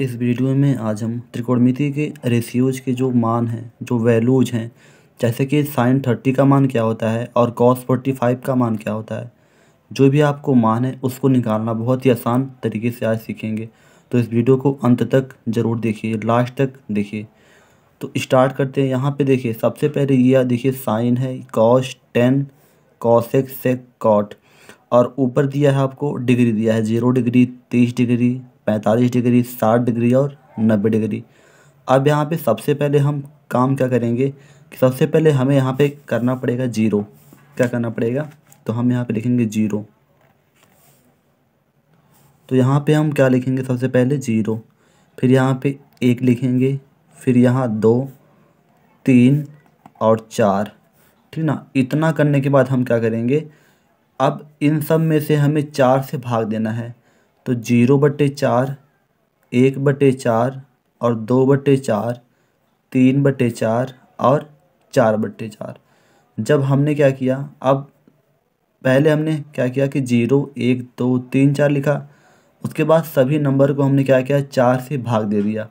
इस वीडियो में आज हम त्रिकोणमिति के रेशियोज के जो मान हैं जो वैल्यूज हैं जैसे कि साइन थर्टी का मान क्या होता है और कॉस फोर्टी फाइव का मान क्या होता है जो भी आपको मान है उसको निकालना बहुत ही आसान तरीके से आज सीखेंगे तो इस वीडियो को अंत तक ज़रूर देखिए लास्ट तक देखिए तो स्टार्ट करते हैं यहाँ पे देखिए सबसे पहले ये देखिए साइन है cos tan cosec sec cot और ऊपर दिया है आपको डिग्री दिया है जीरो डिग्री तीस डिग्री पैंतालीस डिग्री साठ डिग्री और नब्बे डिग्री अब यहाँ पे सबसे पहले हम काम क्या करेंगे कि सबसे पहले हमें यहाँ पे करना पड़ेगा जीरो क्या करना पड़ेगा तो हम यहाँ पे लिखेंगे जीरो तो यहाँ पे हम क्या लिखेंगे सबसे पहले जीरो फिर यहाँ पे एक लिखेंगे फिर यहाँ दो तीन और चार ठीक ना इतना करने के बाद हम क्या करेंगे अब इन सब में से हमें चार से भाग देना है तो जीरो बटे चार एक बटे चार और दो बटे चार तीन बटे चार और चार बटे चार जब हमने क्या किया अब पहले हमने क्या किया कि जीरो एक दो तीन चार लिखा उसके बाद सभी नंबर को हमने क्या किया चार से भाग दे दिया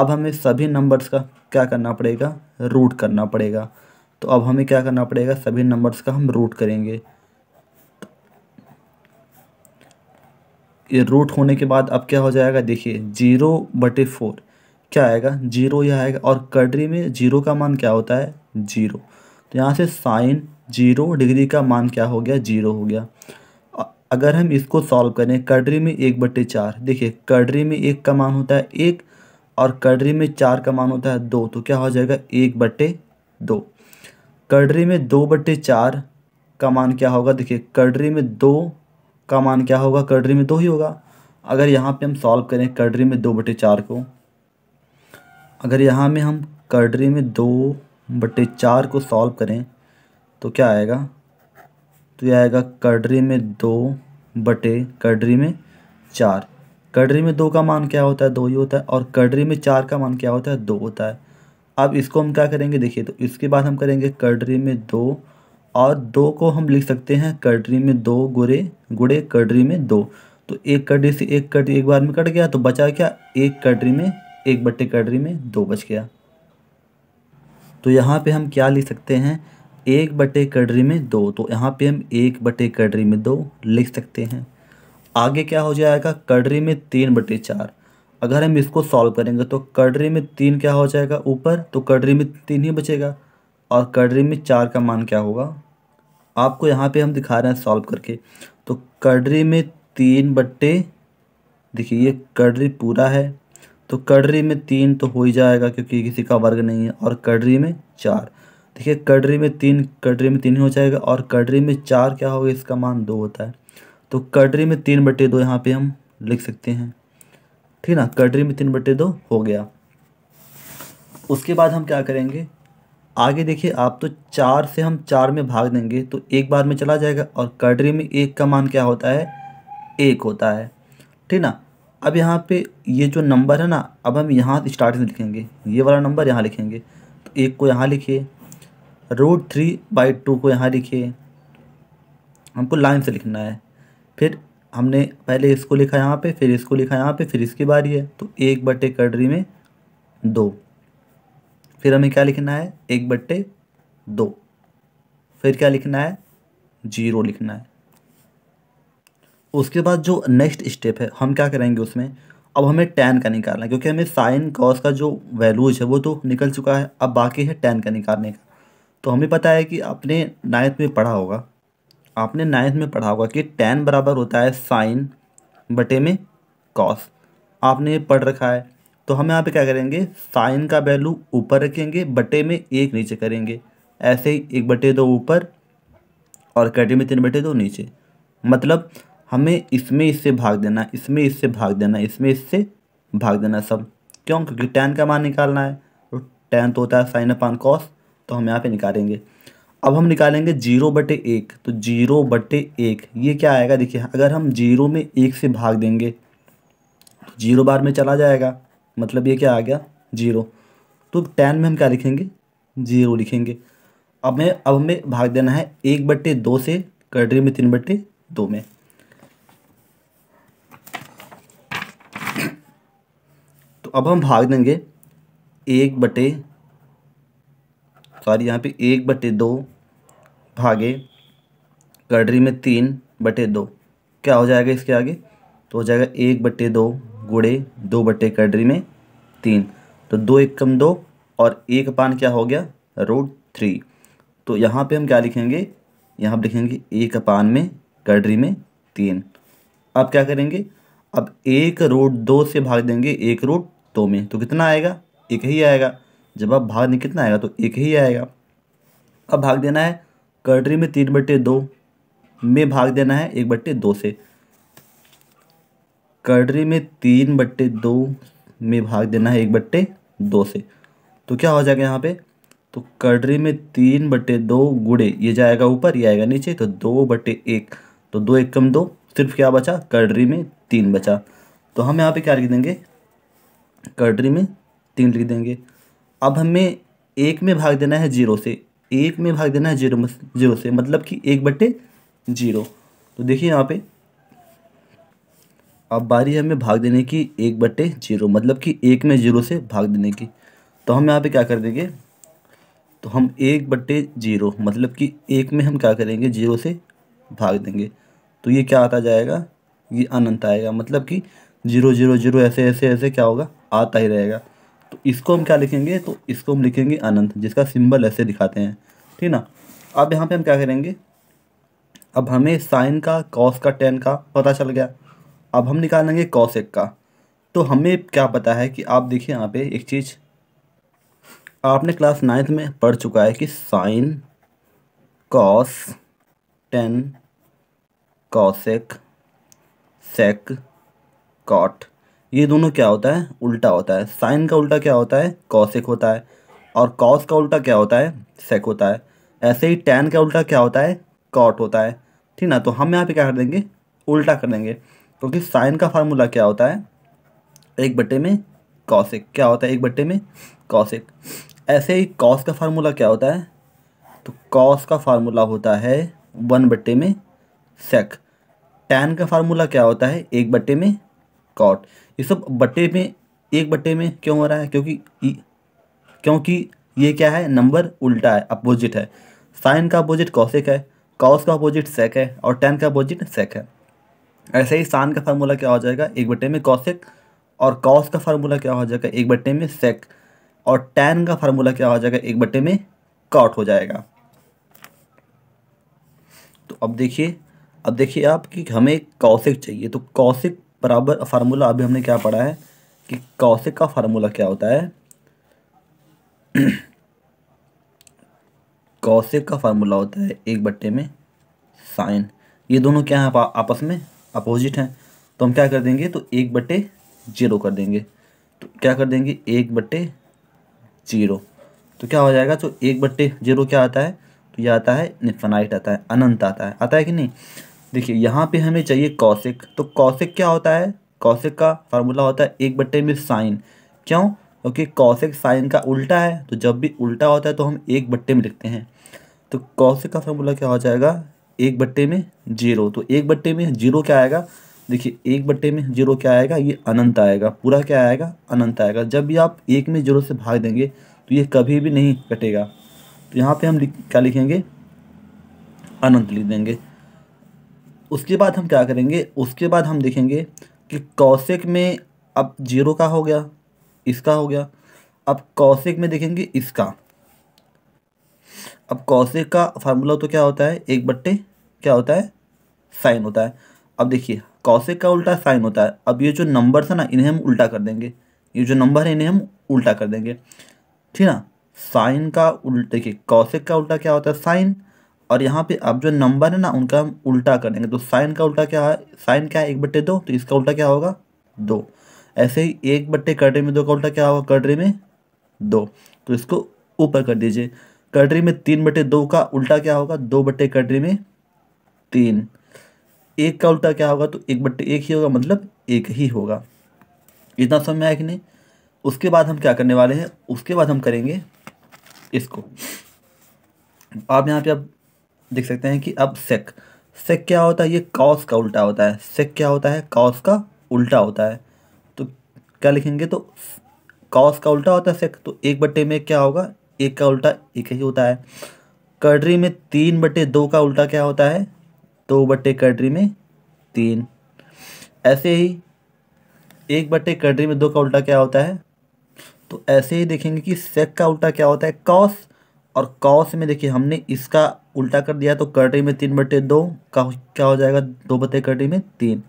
अब हमें सभी नंबर्स का क्या करना पड़ेगा रूट करना पड़ेगा तो अब हमें क्या करना पड़ेगा सभी नंबर्स का हम रूट करेंगे ये रूट होने के बाद अब क्या हो जाएगा देखिए जीरो बटे फोर क्या आएगा जीरो यह आएगा और कटरी में जीरो का मान क्या होता है जीरो तो यहाँ से साइन जीरो डिग्री का मान क्या हो गया जीरो हो गया अगर हम इसको सॉल्व करें कटरी में एक बटे चार देखिए कटरी में एक का मान होता है एक और कटरी में चार का मान होता है दो तो क्या हो जाएगा एक बटे दो कटरी में दो बटे चार का मान क्या होगा देखिए कटरी में दो का मान क्या होगा कर्डरी में दो ही होगा अगर यहाँ पे हम सॉल्व करें कर्डरी में दो बटे चार को अगर यहाँ में हम कर्डरी में दो बटे चार को सॉल्व करें तो क्या आएगा तो यह आएगा कर्डरी में दो बटे कर्डरी में चार कर्डरी में दो का मान क्या होता है दो ही होता है और कर्डरी में चार का मान क्या होता है दो होता है अब इसको हम क्या करेंगे देखिए तो इसके बाद हम करेंगे कर्डरी में दो और दो को हम लिख सकते हैं कटरी में दो गुड़े गुड़े कटरी में दो तो एक कटरी से एक कटरी एक बार में कट गया तो बचा क्या एक कटरी में एक बट्टे कटरी में दो बच गया तो यहाँ पे हम क्या लिख सकते हैं एक बटे कटरी में दो तो यहाँ पे हम एक बटे कटरी में दो लिख सकते हैं आगे क्या हो जाएगा कटरी में तीन बटे चार अगर हम इसको सॉल्व करेंगे तो कटरी में तीन क्या हो जाएगा ऊपर तो कटरी में तीन ही बचेगा और कटरी में चार का मान क्या होगा आपको यहाँ पे हम दिखा रहे हैं सॉल्व करके तो कड़री में तीन बट्टे देखिए ये कड़री पूरा है तो कड़री में तीन तो हो ही जाएगा क्योंकि किसी का वर्ग नहीं है और कड़री में चार देखिए कड़री में तीन कड़री में तीन हो जाएगा और कड़री में चार क्या होगा इसका मान दो होता है तो कड़री में तीन बट्टे दो यहाँ पे हम लिख सकते हैं ठीक ना कड़री में तीन बट्टे दो हो गया उसके बाद हम क्या करेंगे आगे देखिए आप तो चार से हम चार में भाग देंगे तो एक बार में चला जाएगा और कटरी में एक का मान क्या होता है एक होता है ठीक ना अब यहाँ पे ये जो नंबर है ना अब हम यहाँ स्टार्ट से लिखेंगे ये वाला नंबर यहाँ लिखेंगे तो एक को यहाँ लिखिए रूट थ्री बाई टू को यहाँ लिखिए हमको लाइन से लिखना है फिर हमने पहले इसको लिखा यहाँ पे फिर इसको लिखा यहाँ पे फिर इसकी बारी है तो एक बटे कटरी में दो फिर हमें क्या लिखना है एक बट्टे दो फिर क्या लिखना है जीरो लिखना है उसके बाद जो नेक्स्ट स्टेप है हम क्या करेंगे उसमें अब हमें टेन का निकालना है क्योंकि हमें साइन कॉस का जो वैल्यूज है वो तो निकल चुका है अब बाकी है टेन का निकालने का तो हमें पता है कि आपने नाइन्थ में पढ़ा होगा आपने नाइन्थ में पढ़ा होगा कि टेन बराबर होता है साइन बटे में कॉस आपने पढ़ रखा है तो हम यहाँ पे क्या करेंगे साइन का वैल्यू ऊपर रखेंगे बटे में एक नीचे करेंगे ऐसे ही एक बटे दो ऊपर और कैटे में तीन बटे दो नीचे मतलब हमें इसमें इससे भाग देना इसमें इससे भाग देना इसमें इससे भाग देना सब क्यों क्योंकि टेन का मान निकालना है तो टेन तो होता है साइन अपान कॉस तो हम यहाँ पे निकालेंगे अब हम निकालेंगे जीरो बटे एक तो जीरो बटे एक ये क्या आएगा देखिए अगर हम जीरो में एक से भाग देंगे तो जीरो बार में चला जाएगा मतलब ये क्या आ गया जीरो तो टेन में हम क्या लिखेंगे जीरो लिखेंगे अब हमें अब हमें भाग देना है एक बट्टे दो से कटरी में तीन बट्टे दो में तो अब हम भाग देंगे एक बटे सॉरी यहाँ पे एक बटे दो भागे कटरी में तीन बटे दो क्या हो जाएगा इसके आगे तो हो जाएगा एक बटे दो गुड़े दो बटे कैडरी में तीन तो दो एक कम दो और एक पान क्या हो गया रूट थ्री तो यहाँ पे हम क्या लिखेंगे यहाँ पर लिखेंगे एक पान में कैडरी में तीन अब क्या करेंगे अब एक रूट दो से भाग देंगे एक रूट दो में तो कितना आएगा एक ही आएगा जब आप भाग नहीं कितना आएगा तो एक ही आएगा अब भाग देना है कैडरी में तीन बट्टे दो में भाग देना है एक बट्टे दो से कर्डरी में तीन बट्टे दो में भाग देना है एक बट्टे दो से तो क्या हो जाएगा यहाँ पे तो कर्डरी में तीन बट्टे दो गुड़े ये जाएगा ऊपर ये आएगा नीचे तो दो बट्टे एक तो दो एक कम दो सिर्फ क्या बचा कर्डरी में तीन बचा तो हम यहाँ पे क्या लिख देंगे कर्डरी में तीन लिख देंगे अब हमें एक में भाग देना है जीरो से एक में भाग देना है जीरो जीरो से मतलब कि एक बट्टे जीरो तो देखिए यहाँ पे अब बारी है हमें भाग देने की एक बटे जीरो मतलब कि एक में जीरो से भाग देने की तो हम यहाँ पे क्या कर देंगे तो हम एक बटे जीरो मतलब कि एक में हम क्या करेंगे जीरो से भाग देंगे तो ये क्या आता जाएगा ये अनंत आएगा मतलब कि जीरो जीरो जीरो ऐसे ऐसे ऐसे क्या होगा आता ही रहेगा तो इसको हम क्या लिखेंगे तो इसको हम लिखेंगे अनंत जिसका सिंबल ऐसे दिखाते हैं ठीक ना अब यहाँ पे हम क्या करेंगे अब हमें साइन का कॉस का टेन का पता चल गया अब हम निकालेंगे लेंगे एक का तो हमें क्या पता है कि आप देखिए यहाँ पे एक चीज़ आपने क्लास नाइन्थ में पढ़ चुका है कि sine cos tan cosec sec cot ये दोनों क्या होता है उल्टा होता है साइन का उल्टा क्या होता है कॉसेक होता है और कॉस का उल्टा क्या होता है सेक होता है ऐसे ही टेन का उल्टा क्या होता है कॉट होता है ठीक ना तो हम यहाँ पे क्या कर देंगे उल्टा कर देंगे क्योंकि साइन का फार्मूला क्या होता है एक बट्टे में कौशिक क्या होता है एक बट्टे में कौशिक ऐसे ही कॉस का फार्मूला क्या होता है तो कॉस का फार्मूला होता है वन बट्टे में सेक टैन का फार्मूला क्या होता है एक बट्टे में कॉट ये सब बट्टे में एक बट्टे में क्यों हो रहा है क्योंकि क्योंकि ये क्या है नंबर उल्टा है अपोजिट है साइन का अपोजिट कॉसिक है कॉस का अपोजिट सेक है और टेन का अपोजिट सेक है ऐसे ही साइन का फार्मूला क्या हो जाएगा एक बट्टे में कौशिक और कॉस का फार्मूला क्या हो जाएगा एक बट्टे में सेक और टैन का फार्मूला क्या हो जाएगा एक बट्टे में कॉट हो जाएगा तो अब देखिए अब देखिए आप कि हमें कौशिक चाहिए तो कौशिक बराबर फार्मूला अभी हमने क्या पढ़ा है कि कौशिक का फार्मूला क्या होता है कौशिक का फार्मूला होता है एक बट्टे में साइन ये दोनों क्या है आप, आपस में अपोजिट हैं तो हम क्या कर देंगे तो एक बटे जीरो कर देंगे तो क्या कर देंगे एक बट्टे जीरो तो क्या हो जाएगा तो एक बट्टे जीरो क्या आता है तो यह आता है निफनाइट आता है अनंत आता है आता है कि नहीं देखिए यहाँ पे हमें चाहिए कौशिक तो कौशिक क्या होता है कौशिक का फार्मूला होता है एक बट्टे में साइन क्यों क्योंकि कौशिक साइन का उल्टा है तो जब भी उल्टा होता है तो हम एक बट्टे में लिखते हैं तो कौशिक का फार्मूला क्या हो जाएगा एक बट्टे में जीरो तो एक बट्टे में जीरो क्या आएगा देखिए एक बट्टे में जीरो क्या आएगा ये अनंत आएगा पूरा क्या आएगा अनंत आएगा जब भी आप एक में जीरो से भाग देंगे तो ये कभी भी नहीं कटेगा तो यहाँ पे हम लिख, क्या लिखेंगे अनंत लिख देंगे उसके बाद हम क्या करेंगे उसके बाद हम देखेंगे कि कौशिक में अब जीरो का हो गया इसका हो गया अब कौशिक में देखेंगे इसका अब कौशिक का फार्मूला तो क्या होता है एक बट्टे क्या होता है साइन होता है अब देखिए कौशिक का उल्टा साइन होता है अब ये जो नंबर है ना इन्हें हम उल्टा कर देंगे ये जो नंबर है इन्हें हम उल्टा कर देंगे ठीक ना साइन का उल्टा देखिए कौशिक का उल्टा क्या होता है साइन और यहाँ पे अब जो नंबर है ना उनका हम उल्टा कर देंगे तो साइन का उल्टा क्या है साइन क्या है एक बट्टे दो तो इसका उल्टा क्या होगा दो ऐसे ही एक बट्टे कटरे में दो का उल्टा क्या होगा कटरे में दो तो इसको ऊपर कर दीजिए कटरी में तीन बटे दो का उल्टा क्या होगा दो बटे कटरी में तीन एक का उल्टा क्या होगा तो एक बट्टे एक ही होगा मतलब एक ही होगा इतना समझ में आया कि नहीं उसके बाद हम क्या करने वाले हैं उसके बाद हम करेंगे इसको आप यहाँ पे आप देख सकते हैं कि अब सेक सेक क्या होता है ये कॉस का उल्टा होता है सेक क्या होता है कॉस का उल्टा होता है तो क्या लिखेंगे तो कॉस का उल्टा होता है सेक तो एक बट्टे में क्या होगा एक का उल्टा एक ही होता है कडरी में तीन बटे दो का उल्टा क्या होता है दो बटे कडरी में तीन ऐसे ही एक बटे कर्डरी में दो का उल्टा क्या होता है तो ऐसे ही देखेंगे कि सेक का उल्टा क्या होता है कॉस और कॉस में देखिए हमने इसका उल्टा कर दिया तो कटरी में तीन बटे दो का क्या हो जाएगा दो बटे कटरी में तीन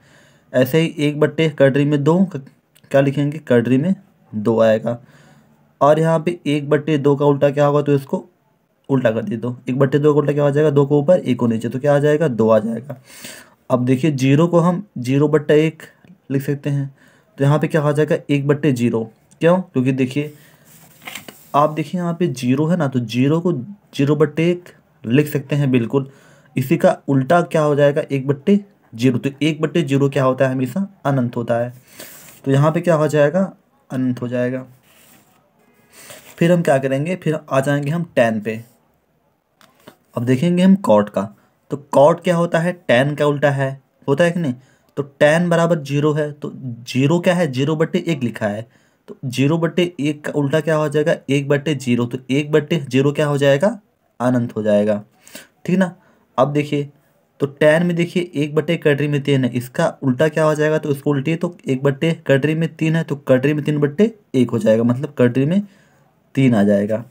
ऐसे ही एक बट्टे कर्डरी में दो क्या लिखेंगे कर्डरी में दो आएगा और यहाँ पे एक बट्टे दो का उल्टा क्या होगा तो इसको उल्टा कर दे दो एक बट्टे दो का उल्टा क्या हो जाएगा दो को ऊपर एक को नीचे तो क्या आ जाएगा दो आ जाएगा अब देखिए जीरो को हम जीरो बट्टा एक लिख सकते हैं तो यहाँ पे क्या आ जाएगा एक बट्टे जीरो क्यों क्योंकि देखिए आप देखिए यहाँ पे जीरो है ना तो जीरो को जीरो बट्टे एक लिख सकते हैं बिल्कुल इसी का उल्टा क्या हो जाएगा एक बट्टे जीरो तो एक बट्टे जीरो क्या होता है हमेशा अनंत होता है तो यहाँ पे क्या हो जाएगा अनंत हो जाएगा फिर हम क्या करेंगे फिर आ जाएंगे हम टेन पे अब देखेंगे हम कॉट का तो कॉट क्या होता है टेन का उल्टा है होता है कि नहीं तो टेन बराबर जीरो है तो जीरो क्या है जीरो बट्टे एक लिखा है तो जीरो बट्टे एक का उल्टा क्या हो जाएगा एक बट्टे जीरो तो एक बट्टे जीरो क्या हो जाएगा अनंत हो जाएगा ठीक ना अब देखिए तो टेन में देखिए एक बट्टे कटरी में तीन है इसका उल्टा क्या हो जाएगा तो इसको उल्टी तो एक बट्टे कटरी में तीन है तो कटरी में तीन बट्टे एक हो जाएगा मतलब कटरी में तीन आ जाएगा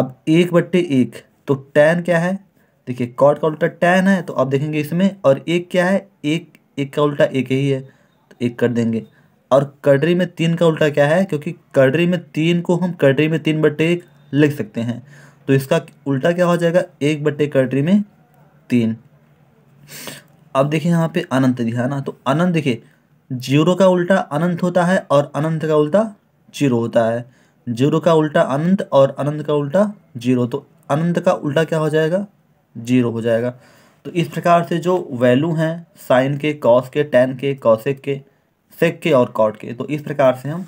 अब एक बट्टे एक तो टेन क्या है देखिए कॉट का उल्टा टेन है तो आप देखेंगे इसमें और एक क्या है एक एक का उल्टा एक ही है तो एक कर देंगे और कटरी में तीन का उल्टा क्या है क्योंकि कटरी में तीन को हम कटरी में तीन बट्टे एक लिख सकते हैं तो इसका उल्टा क्या हो जाएगा एक बट्टे कटरी में तीन अब देखिए यहाँ पे अनंत दिखाना ना तो अनंत देखिए जीरो का उल्टा अनंत होता है और अनंत का उल्टा जीरो होता है जीरो का उल्टा अनंत और अनंत का उल्टा जीरो तो अनंत का उल्टा क्या हो जाएगा जीरो हो जाएगा तो इस प्रकार से जो वैल्यू हैं साइन के कॉस के टेन के कॉसेक के सेक के और कॉट के तो इस प्रकार से हम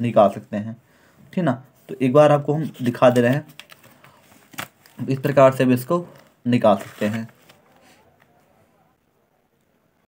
निकाल सकते हैं ठीक ना तो एक बार आपको हम दिखा दे रहे हैं इस प्रकार से भी इसको निकाल सकते हैं